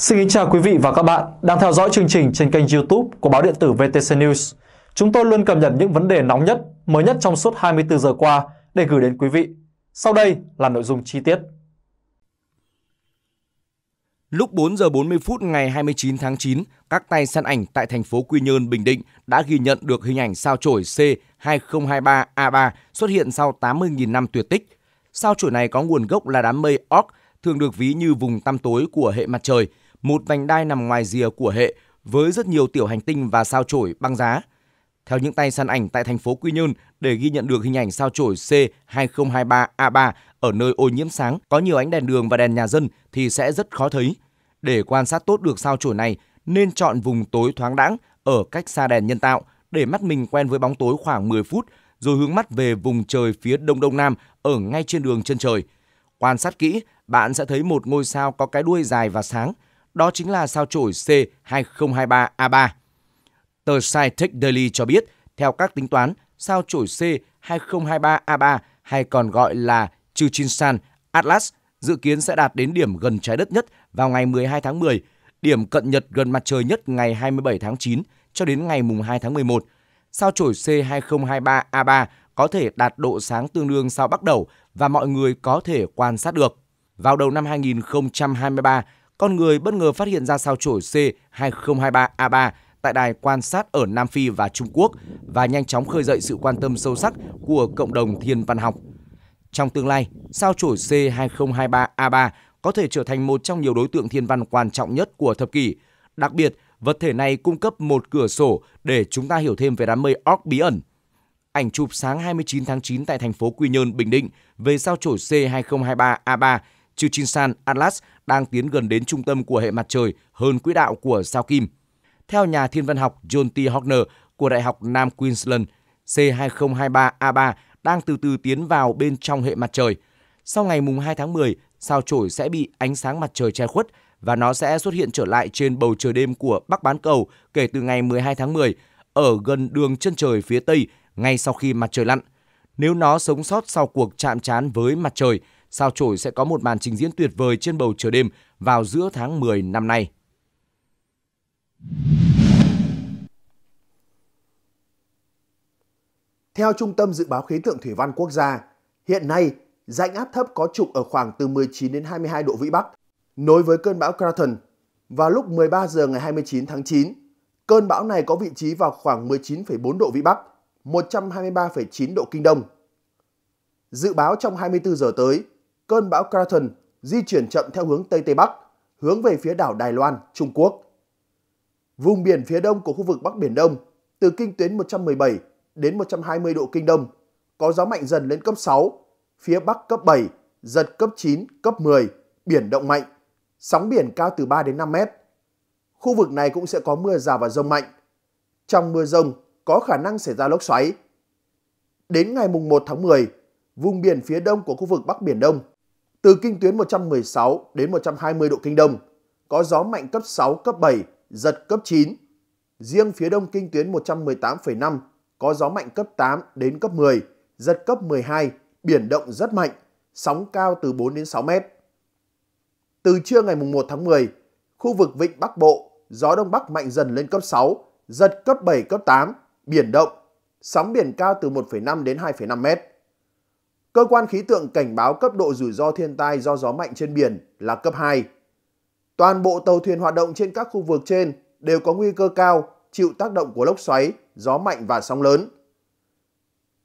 Xin kính chào quý vị và các bạn đang theo dõi chương trình trên kênh YouTube của báo điện tử VTC News. Chúng tôi luôn cập nhật những vấn đề nóng nhất, mới nhất trong suốt 24 giờ qua để gửi đến quý vị. Sau đây là nội dung chi tiết. Lúc 4 giờ 40 phút ngày 29 tháng 9, các tay săn ảnh tại thành phố Quy Nhơn, Bình Định đã ghi nhận được hình ảnh sao chổi C2023A3 xuất hiện sau 80.000 năm tuyệt tích. Sao chổi này có nguồn gốc là đám mây Oort, thường được ví như vùng tăm tối của hệ mặt trời – một vành đai nằm ngoài rìa của hệ với rất nhiều tiểu hành tinh và sao chổi băng giá. Theo những tay săn ảnh tại thành phố Quy Nhơn để ghi nhận được hình ảnh sao chổi C2023A3 ở nơi ô nhiễm sáng có nhiều ánh đèn đường và đèn nhà dân thì sẽ rất khó thấy. Để quan sát tốt được sao chổi này nên chọn vùng tối thoáng đãng ở cách xa đèn nhân tạo để mắt mình quen với bóng tối khoảng 10 phút rồi hướng mắt về vùng trời phía đông đông nam ở ngay trên đường chân trời. Quan sát kỹ, bạn sẽ thấy một ngôi sao có cái đuôi dài và sáng – đó chính là sao chổi C2023A3. Tờ SciTech Daily cho biết, theo các tính toán, sao chổi C2023A3 hay còn gọi là Chuchinsan Atlas dự kiến sẽ đạt đến điểm gần trái đất nhất vào ngày 12 tháng 10, điểm cận nhật gần mặt trời nhất ngày 27 tháng 9 cho đến ngày mùng 2 tháng 11. Sao chổi C2023A3 có thể đạt độ sáng tương đương sao Bắc đầu và mọi người có thể quan sát được. Vào đầu năm 2023, con người bất ngờ phát hiện ra sao chổi C2023A3 tại đài quan sát ở Nam Phi và Trung Quốc và nhanh chóng khơi dậy sự quan tâm sâu sắc của cộng đồng thiên văn học. Trong tương lai, sao chổi C2023A3 có thể trở thành một trong nhiều đối tượng thiên văn quan trọng nhất của thập kỷ. Đặc biệt, vật thể này cung cấp một cửa sổ để chúng ta hiểu thêm về đám mây Oort bí ẩn. Ảnh chụp sáng 29 tháng 9 tại thành phố Quy Nhơn, Bình Định về sao chổi C2023A3 Chuchinsan Atlas đang tiến gần đến trung tâm của hệ mặt trời hơn quỹ đạo của sao Kim. Theo nhà thiên văn học John T. Hockner của Đại học Nam Queensland, C2023A3 đang từ từ tiến vào bên trong hệ mặt trời. Sau ngày mùng 2 tháng 10, sao chổi sẽ bị ánh sáng mặt trời che khuất và nó sẽ xuất hiện trở lại trên bầu trời đêm của Bắc Bán Cầu kể từ ngày 12 tháng 10 ở gần đường chân trời phía Tây ngay sau khi mặt trời lặn. Nếu nó sống sót sau cuộc chạm trán với mặt trời, sao chổi sẽ có một màn trình diễn tuyệt vời trên bầu trời đêm vào giữa tháng 10 năm nay. Theo Trung tâm Dự báo Khí tượng Thủy văn Quốc gia, hiện nay rãnh áp thấp có trục ở khoảng từ 19 đến 22 độ Vĩ Bắc, nối với cơn bão Kraton. Vào lúc 13 giờ ngày 29 tháng 9, cơn bão này có vị trí vào khoảng 19,4 độ Vĩ Bắc, 123,9 độ Kinh Đông. Dự báo trong 24 giờ tới, cơn bão Kraton di chuyển chậm theo hướng Tây Tây Bắc, hướng về phía đảo Đài Loan, Trung Quốc. Vùng biển phía đông của khu vực Bắc Biển Đông, từ kinh tuyến 117 đến 120 độ Kinh Đông, có gió mạnh dần lên cấp 6, phía Bắc cấp 7, giật cấp 9, cấp 10, biển động mạnh, sóng biển cao từ 3 đến 5 mét. Khu vực này cũng sẽ có mưa rào và rông mạnh. Trong mưa rông có khả năng xảy ra lốc xoáy. Đến ngày mùng 1 tháng 10, vùng biển phía đông của khu vực Bắc Biển Đông từ kinh tuyến 116 đến 120 độ Kinh Đông, có gió mạnh cấp 6, cấp 7, giật cấp 9. Riêng phía đông kinh tuyến 118,5 có gió mạnh cấp 8 đến cấp 10, giật cấp 12, biển động rất mạnh, sóng cao từ 4 đến 6 mét. Từ trưa ngày 1 tháng 10, khu vực Vịnh Bắc Bộ, gió Đông Bắc mạnh dần lên cấp 6, giật cấp 7, cấp 8, biển động, sóng biển cao từ 1,5 đến 2,5 mét. Cơ quan khí tượng cảnh báo cấp độ rủi ro thiên tai do gió mạnh trên biển là cấp 2. Toàn bộ tàu thuyền hoạt động trên các khu vực trên đều có nguy cơ cao chịu tác động của lốc xoáy, gió mạnh và sóng lớn.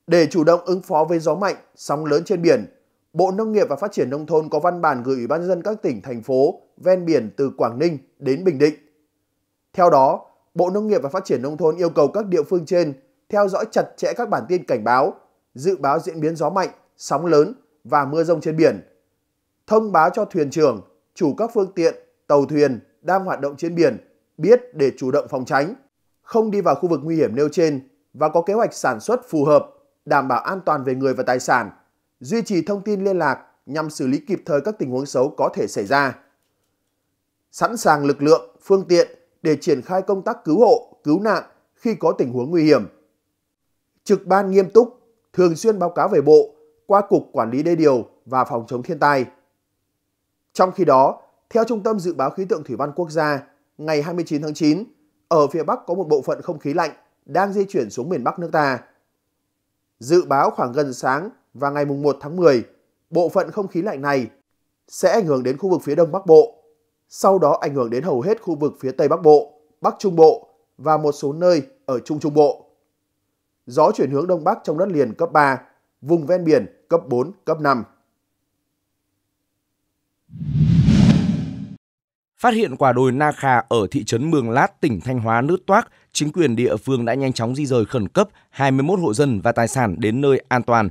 Để chủ động ứng phó với gió mạnh, sóng lớn trên biển, Bộ Nông nghiệp và Phát triển Nông thôn có văn bản gửi Ủy ban dân các tỉnh, thành phố, ven biển từ Quảng Ninh đến Bình Định. Theo đó, Bộ Nông nghiệp và Phát triển Nông thôn yêu cầu các địa phương trên theo dõi chặt chẽ các bản tin cảnh báo, dự báo diễn biến gió mạnh, sóng lớn và mưa rông trên biển. Thông báo cho thuyền trưởng, chủ các phương tiện, tàu thuyền đang hoạt động trên biển biết để chủ động phòng tránh, không đi vào khu vực nguy hiểm nêu trên và có kế hoạch sản xuất phù hợp, đảm bảo an toàn về người và tài sản, duy trì thông tin liên lạc nhằm xử lý kịp thời các tình huống xấu có thể xảy ra. Sẵn sàng lực lượng, phương tiện để triển khai công tác cứu hộ, cứu nạn khi có tình huống nguy hiểm. Trực ban nghiêm túc, thường xuyên báo cáo về bộ, qua Cục Quản lý Đê điều và Phòng chống thiên tai. Trong khi đó, theo Trung tâm Dự báo Khí tượng Thủy văn Quốc gia, ngày 29 tháng 9, ở phía Bắc có một bộ phận không khí lạnh đang di chuyển xuống miền Bắc nước ta. Dự báo khoảng gần sáng và ngày 1 tháng 10, bộ phận không khí lạnh này sẽ ảnh hưởng đến khu vực phía Đông Bắc Bộ, sau đó ảnh hưởng đến hầu hết khu vực phía Tây Bắc Bộ, Bắc Trung Bộ và một số nơi ở Trung Trung Bộ. Gió chuyển hướng Đông Bắc trong đất liền cấp 3, vùng ven biển cấp 4, cấp 5. Phát hiện quả đồi Na Khà ở thị trấn Mường Lát, tỉnh Thanh Hóa nứt toác, chính quyền địa phương đã nhanh chóng di rời khẩn cấp 21 hộ dân và tài sản đến nơi an toàn.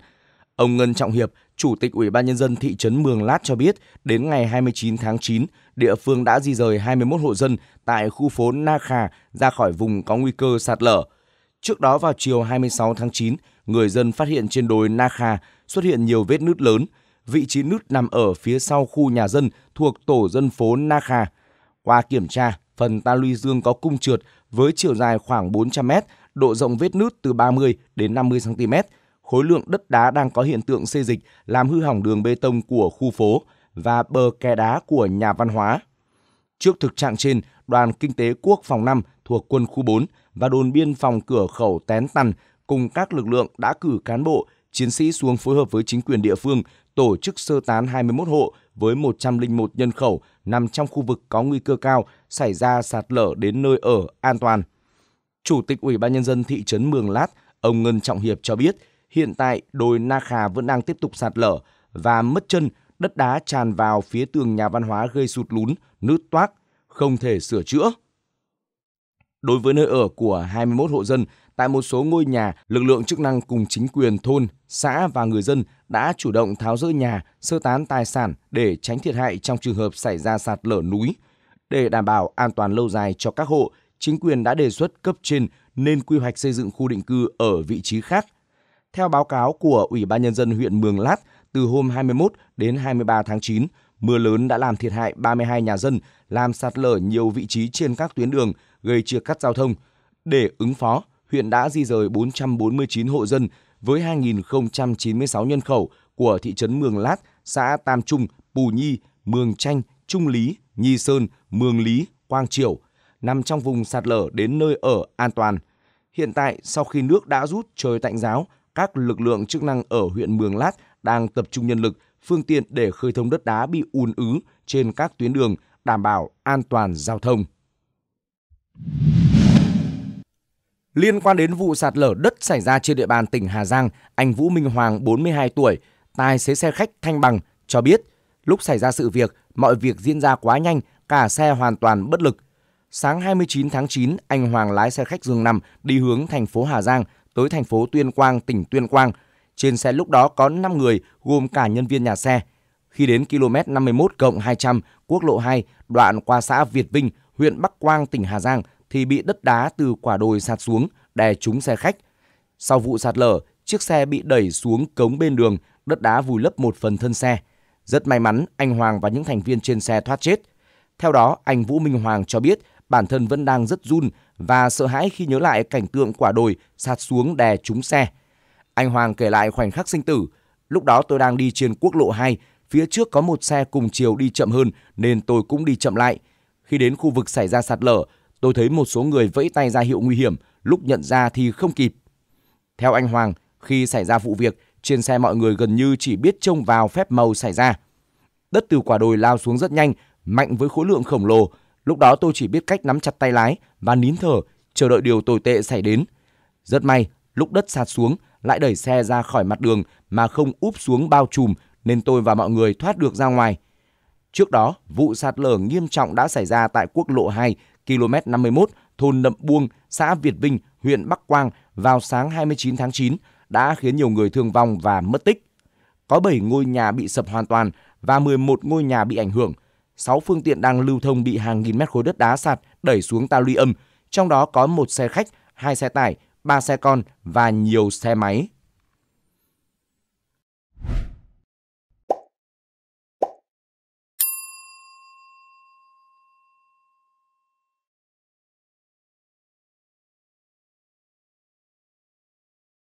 Ông Ngân Trọng Hiệp, Chủ tịch Ủy ban Nhân dân thị trấn Mường Lát cho biết, đến ngày 29 tháng 9, địa phương đã di rời 21 hộ dân tại khu phố Na Khà ra khỏi vùng có nguy cơ sạt lở. Trước đó vào chiều 26 tháng 9, người dân phát hiện trên đồi Na Kha xuất hiện nhiều vết nứt lớn. Vị trí nứt nằm ở phía sau khu nhà dân thuộc tổ dân phố Na Kha. Qua kiểm tra, phần ta luy dương có cung trượt với chiều dài khoảng 400 m, độ rộng vết nứt từ 30 đến 50 cm. Khối lượng đất đá đang có hiện tượng xê dịch làm hư hỏng đường bê tông của khu phố và bờ kè đá của nhà văn hóa. Trước thực trạng trên, Đoàn Kinh tế Quốc phòng 5 thuộc quân khu 4 và đồn biên phòng cửa khẩu Tén Tằn cùng các lực lượng đã cử cán bộ, chiến sĩ xuống phối hợp với chính quyền địa phương tổ chức sơ tán 21 hộ với 101 nhân khẩu nằm trong khu vực có nguy cơ cao xảy ra sạt lở đến nơi ở an toàn. Chủ tịch Ủy ban nhân dân thị trấn Mường Lát, ông Ngân Trọng Hiệp cho biết, hiện tại đồi Na Khà vẫn đang tiếp tục sạt lở và mất chân, đất đá tràn vào phía tường nhà văn hóa gây sụt lún, nứt toác, không thể sửa chữa. Đối với nơi ở của 21 hộ dân, tại một số ngôi nhà, lực lượng chức năng cùng chính quyền thôn, xã và người dân đã chủ động tháo rỡ nhà, sơ tán tài sản để tránh thiệt hại trong trường hợp xảy ra sạt lở núi. Để đảm bảo an toàn lâu dài cho các hộ, chính quyền đã đề xuất cấp trên nên quy hoạch xây dựng khu định cư ở vị trí khác. Theo báo cáo của Ủy ban Nhân dân huyện Mường Lát, từ hôm 21 đến 23 tháng 9, Mưa lớn đã làm thiệt hại 32 nhà dân, làm sạt lở nhiều vị trí trên các tuyến đường, gây chia cắt giao thông. Để ứng phó, huyện đã di rời 449 hộ dân với 2.096 nhân khẩu của thị trấn Mường Lát, xã Tam Trung, Pù Nhi, Mường Chanh, Trung Lý, Nhi Sơn, Mường Lý, Quang Triểu, nằm trong vùng sạt lở đến nơi ở an toàn. Hiện tại, sau khi nước đã rút trời tạnh giáo, các lực lượng chức năng ở huyện Mường Lát đang tập trung nhân lực phương tiện để khơi thông đất đá bị ùn ứ trên các tuyến đường, đảm bảo an toàn giao thông. Liên quan đến vụ sạt lở đất xảy ra trên địa bàn tỉnh Hà Giang, anh Vũ Minh Hoàng 42 tuổi, tài xế xe khách Thanh Bằng cho biết, lúc xảy ra sự việc, mọi việc diễn ra quá nhanh, cả xe hoàn toàn bất lực. Sáng 29 tháng 9, anh Hoàng lái xe khách Dương nằm đi hướng thành phố Hà Giang tới thành phố Tuyên Quang, tỉnh Tuyên Quang trên xe lúc đó có 5 người gồm cả nhân viên nhà xe. Khi đến km 51 cộng 200 quốc lộ 2 đoạn qua xã Việt Vinh, huyện Bắc Quang, tỉnh Hà Giang thì bị đất đá từ quả đồi sạt xuống đè trúng xe khách. Sau vụ sạt lở, chiếc xe bị đẩy xuống cống bên đường, đất đá vùi lấp một phần thân xe. Rất may mắn, anh Hoàng và những thành viên trên xe thoát chết. Theo đó, anh Vũ Minh Hoàng cho biết bản thân vẫn đang rất run và sợ hãi khi nhớ lại cảnh tượng quả đồi sạt xuống đè trúng xe. Anh Hoàng kể lại khoảnh khắc sinh tử. Lúc đó tôi đang đi trên quốc lộ 2, phía trước có một xe cùng chiều đi chậm hơn nên tôi cũng đi chậm lại. Khi đến khu vực xảy ra sạt lở, tôi thấy một số người vẫy tay ra hiệu nguy hiểm, lúc nhận ra thì không kịp. Theo anh Hoàng, khi xảy ra vụ việc, trên xe mọi người gần như chỉ biết trông vào phép màu xảy ra. Đất từ quả đồi lao xuống rất nhanh, mạnh với khối lượng khổng lồ. Lúc đó tôi chỉ biết cách nắm chặt tay lái và nín thở, chờ đợi điều tồi tệ xảy đến. Rất may, lúc đất sạt xuống, lại đẩy xe ra khỏi mặt đường mà không úp xuống bao trùm nên tôi và mọi người thoát được ra ngoài. Trước đó, vụ sạt lở nghiêm trọng đã xảy ra tại quốc lộ 2, km 51, thôn Nậm Buông, xã Việt Vinh, huyện Bắc Quang vào sáng 29 tháng 9 đã khiến nhiều người thương vong và mất tích. Có 7 ngôi nhà bị sập hoàn toàn và 11 ngôi nhà bị ảnh hưởng. 6 phương tiện đang lưu thông bị hàng nghìn mét khối đất đá sạt đẩy xuống ta luy âm, trong đó có một xe khách, hai xe tải, 3 xe con và nhiều xe máy